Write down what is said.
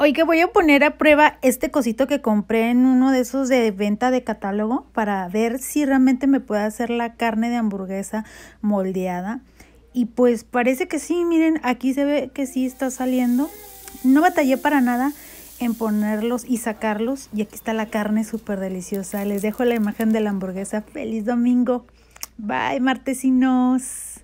Hoy que voy a poner a prueba este cosito que compré en uno de esos de venta de catálogo para ver si realmente me puede hacer la carne de hamburguesa moldeada. Y pues parece que sí, miren, aquí se ve que sí está saliendo. No batallé para nada en ponerlos y sacarlos. Y aquí está la carne súper deliciosa. Les dejo la imagen de la hamburguesa. ¡Feliz domingo! Bye, martesinos.